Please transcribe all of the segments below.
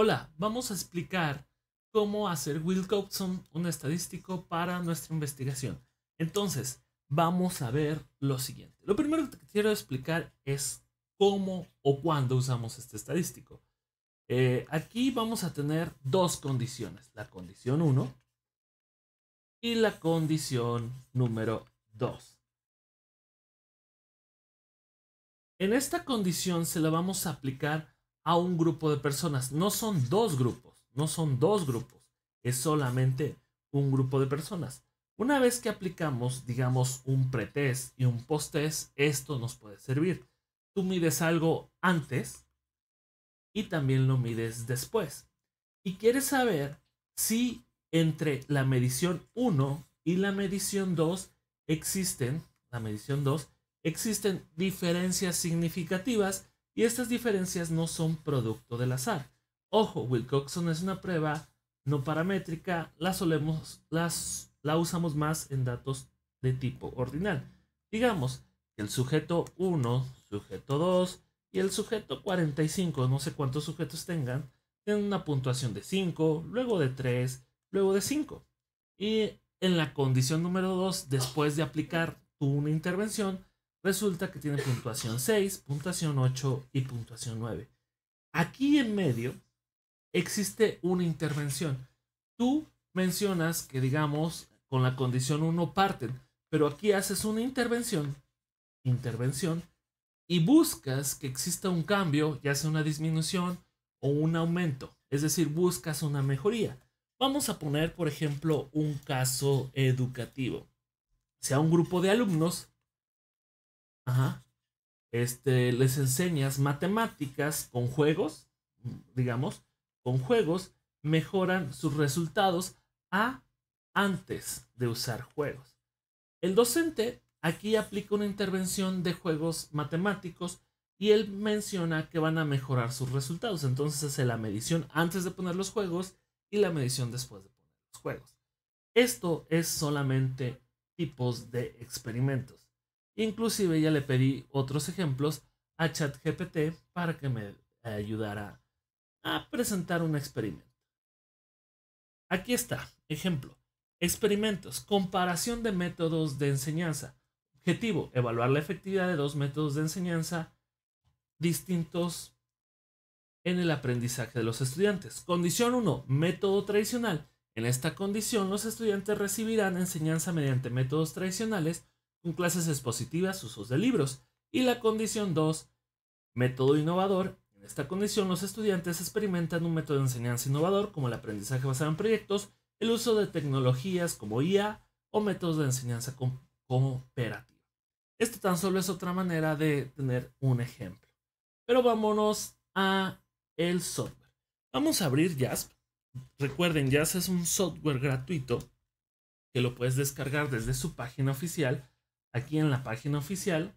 Hola, vamos a explicar cómo hacer Wilcoxon un estadístico para nuestra investigación. Entonces, vamos a ver lo siguiente. Lo primero que quiero explicar es cómo o cuándo usamos este estadístico. Eh, aquí vamos a tener dos condiciones, la condición 1 y la condición número 2. En esta condición se la vamos a aplicar a un grupo de personas. No son dos grupos, no son dos grupos, es solamente un grupo de personas. Una vez que aplicamos, digamos, un pretest y un post esto nos puede servir. Tú mides algo antes y también lo mides después. Y quieres saber si entre la medición 1 y la medición 2 existen, la medición 2, existen diferencias significativas y estas diferencias no son producto del azar. Ojo, Wilcoxon es una prueba no paramétrica, la, solemos, la usamos más en datos de tipo ordinal. Digamos el sujeto 1, sujeto 2 y el sujeto 45, no sé cuántos sujetos tengan, tienen una puntuación de 5, luego de 3, luego de 5. Y en la condición número 2, después de aplicar una intervención, Resulta que tiene puntuación 6, puntuación 8 y puntuación 9. Aquí en medio existe una intervención. Tú mencionas que, digamos, con la condición 1 parten, pero aquí haces una intervención, intervención, y buscas que exista un cambio, ya sea una disminución o un aumento. Es decir, buscas una mejoría. Vamos a poner, por ejemplo, un caso educativo. Sea un grupo de alumnos este, les enseñas matemáticas con juegos, digamos, con juegos mejoran sus resultados a antes de usar juegos. El docente aquí aplica una intervención de juegos matemáticos y él menciona que van a mejorar sus resultados. Entonces hace la medición antes de poner los juegos y la medición después de poner los juegos. Esto es solamente tipos de experimentos. Inclusive ya le pedí otros ejemplos a ChatGPT para que me ayudara a presentar un experimento. Aquí está, ejemplo. Experimentos, comparación de métodos de enseñanza. Objetivo, evaluar la efectividad de dos métodos de enseñanza distintos en el aprendizaje de los estudiantes. Condición 1, método tradicional. En esta condición, los estudiantes recibirán enseñanza mediante métodos tradicionales con clases expositivas, usos de libros. Y la condición 2, método innovador. En esta condición, los estudiantes experimentan un método de enseñanza innovador como el aprendizaje basado en proyectos, el uso de tecnologías como IA o métodos de enseñanza cooperativa. Esto tan solo es otra manera de tener un ejemplo. Pero vámonos a el software. Vamos a abrir Jasp. Recuerden, Jasp es un software gratuito que lo puedes descargar desde su página oficial aquí en la página oficial.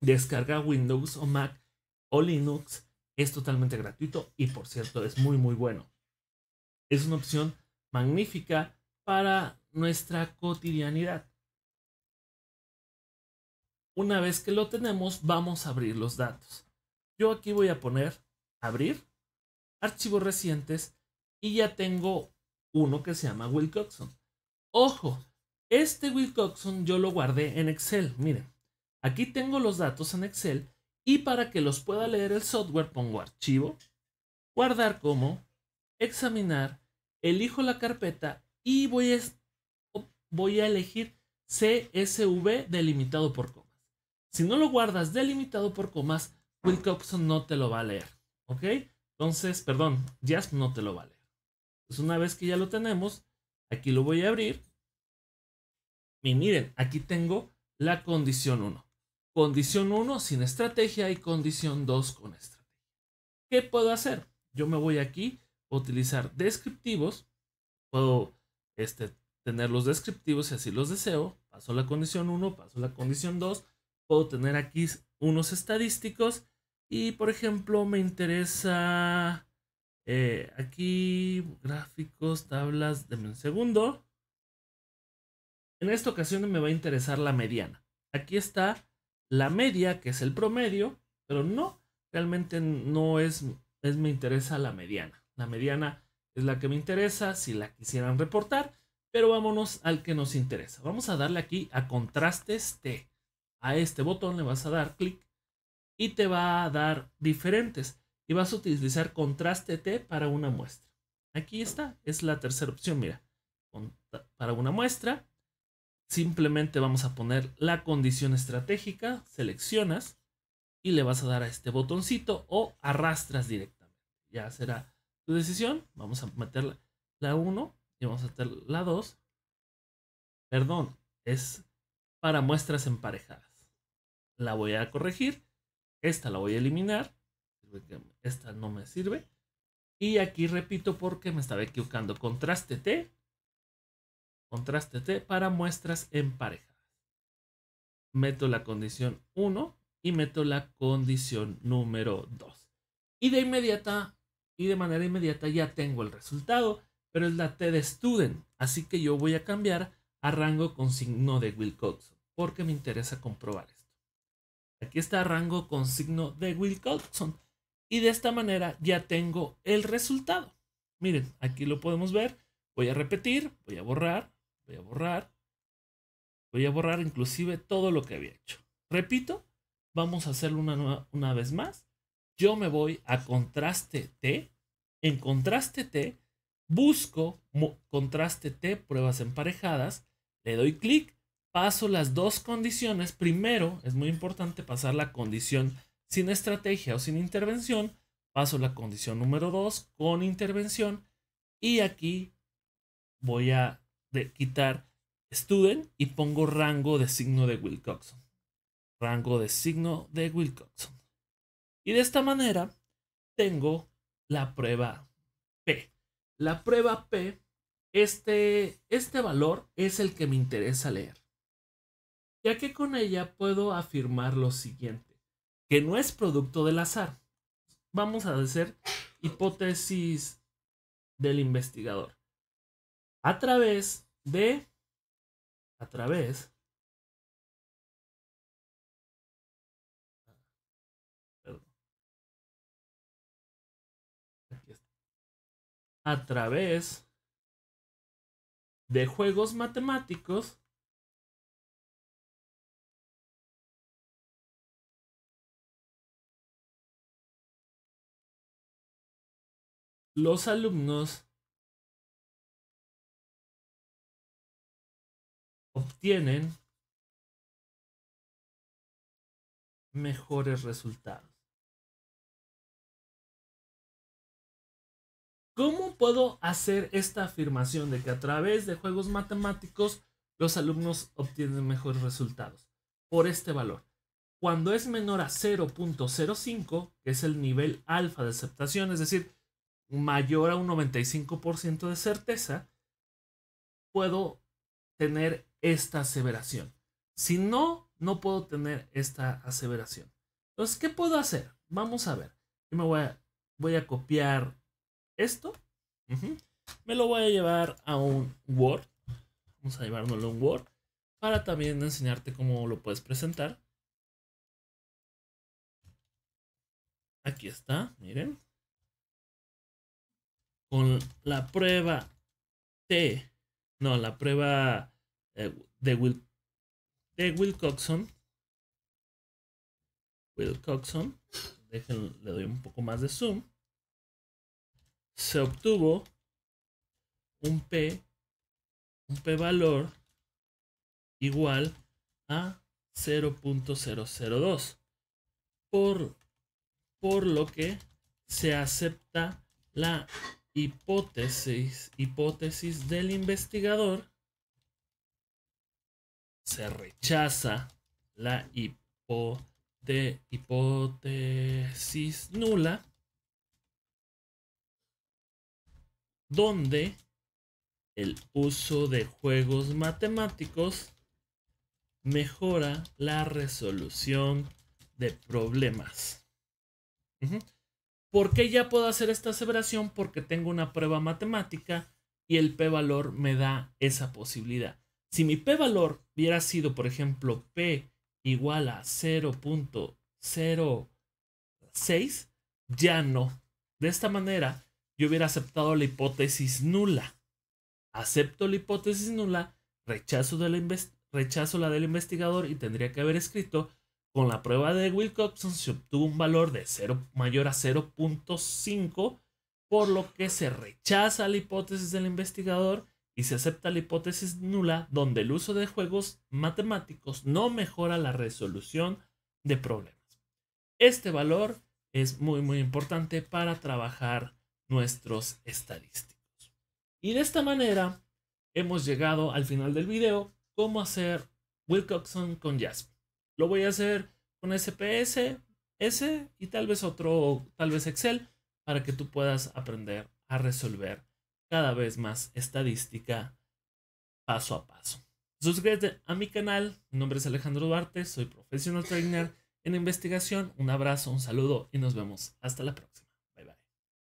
Descarga Windows o Mac o Linux. Es totalmente gratuito y por cierto es muy muy bueno. Es una opción magnífica para nuestra cotidianidad. Una vez que lo tenemos, vamos a abrir los datos. Yo aquí voy a poner abrir, archivos recientes y ya tengo uno que se llama Wilcoxon. Ojo, este Wilcoxon yo lo guardé en Excel. Miren, aquí tengo los datos en Excel y para que los pueda leer el software pongo archivo, guardar como, examinar, elijo la carpeta y voy a, elegir CSV delimitado por comas. Si no lo guardas delimitado por comas, Wilcoxon no te lo va a leer. ¿Ok? Entonces, perdón, Jasp no te lo va a leer. una vez que ya lo tenemos, aquí lo voy a abrir miren, aquí tengo la condición 1. Condición 1 sin estrategia y condición 2 con estrategia. ¿Qué puedo hacer? Yo me voy aquí a utilizar descriptivos. Puedo este, tener los descriptivos si así los deseo. Paso la condición 1, paso la condición 2. Puedo tener aquí unos estadísticos. Y por ejemplo, me interesa eh, aquí gráficos, tablas. del un segundo. En esta ocasión me va a interesar la mediana. Aquí está la media, que es el promedio, pero no, realmente no es, es me interesa la mediana. La mediana es la que me interesa si la quisieran reportar, pero vámonos al que nos interesa. Vamos a darle aquí a contrastes T. A este botón le vas a dar clic y te va a dar diferentes y vas a utilizar contraste T para una muestra. Aquí está, es la tercera opción, mira, para una muestra Simplemente vamos a poner la condición estratégica, seleccionas y le vas a dar a este botoncito o arrastras directamente. Ya será tu decisión. Vamos a meter la 1 y vamos a meter la 2. Perdón, es para muestras emparejadas. La voy a corregir. Esta la voy a eliminar. Esta no me sirve. Y aquí repito porque me estaba equivocando. Contraste T Contraste T para muestras emparejadas. Meto la condición 1 y meto la condición número 2. Y de inmediata, y de manera inmediata ya tengo el resultado, pero es la T de student, así que yo voy a cambiar a rango con signo de Wilcoxon, porque me interesa comprobar esto. Aquí está rango con signo de Wilcoxon. Y de esta manera ya tengo el resultado. Miren, aquí lo podemos ver. Voy a repetir, voy a borrar, Voy a borrar. Voy a borrar inclusive todo lo que había hecho. Repito, vamos a hacerlo una, vez más. Yo me voy a contraste T. En contraste T busco contraste T, pruebas emparejadas, le doy clic, paso las dos condiciones. Primero, es muy importante pasar la condición sin estrategia o sin intervención, paso la condición número 2 con intervención y aquí voy a de quitar student y pongo rango de signo de Wilcoxon. Rango de signo de Wilcoxon. Y de esta manera tengo la prueba P. La prueba P, este, este valor es el que me interesa leer, ya que con ella puedo afirmar lo siguiente, que no es producto del azar. Vamos a hacer hipótesis del investigador a través de, a través, a través de juegos matemáticos los alumnos obtienen mejores resultados. ¿Cómo puedo hacer esta afirmación de que a través de juegos matemáticos los alumnos obtienen mejores resultados? Por este valor. Cuando es menor a 0.05, que es el nivel alfa de aceptación, es decir, mayor a un 95% de certeza, puedo tener esta aseveración. Si no, no puedo tener esta aseveración. Entonces, ¿qué puedo hacer? Vamos a ver. Yo me voy a, voy a copiar esto. Me lo voy a llevar a un Word. Vamos a llevárnoslo a un Word. Para también enseñarte cómo lo puedes presentar. Aquí está, miren. Con la prueba T. No, la prueba eh, de, Will, Wilcoxon. Wilcoxon, le doy un poco más de zoom, se obtuvo un P, un P valor igual a 0.002, por, por lo que se acepta la hipótesis, hipótesis del investigador se rechaza la hipótesis nula, donde el uso de juegos matemáticos mejora la resolución de problemas. ¿Por qué ya puedo hacer esta aseveración? Porque tengo una prueba matemática y el p-valor me da esa posibilidad. Si mi P valor hubiera sido, por ejemplo, P igual a 0.06, ya no. De esta manera, yo hubiera aceptado la hipótesis nula. Acepto la hipótesis nula, rechazo, la, del investigador y tendría que haber escrito, con la prueba de Wilcoxon se obtuvo un valor de 0 mayor a 0.5, por lo que se rechaza la hipótesis del investigador y se acepta la hipótesis nula donde el uso de juegos matemáticos no mejora la resolución de problemas. Este valor es muy muy importante para trabajar nuestros estadísticos. Y de esta manera hemos llegado al final del video, cómo hacer Wilcoxon con Jasp. Lo voy a hacer con SPS, S y tal vez otro, tal vez Excel, para que tú puedas aprender a resolver cada vez más estadística paso a paso. Suscríbete a mi canal, mi nombre es Alejandro Duarte, soy profesional trainer en investigación. Un abrazo, un saludo y nos vemos hasta la próxima.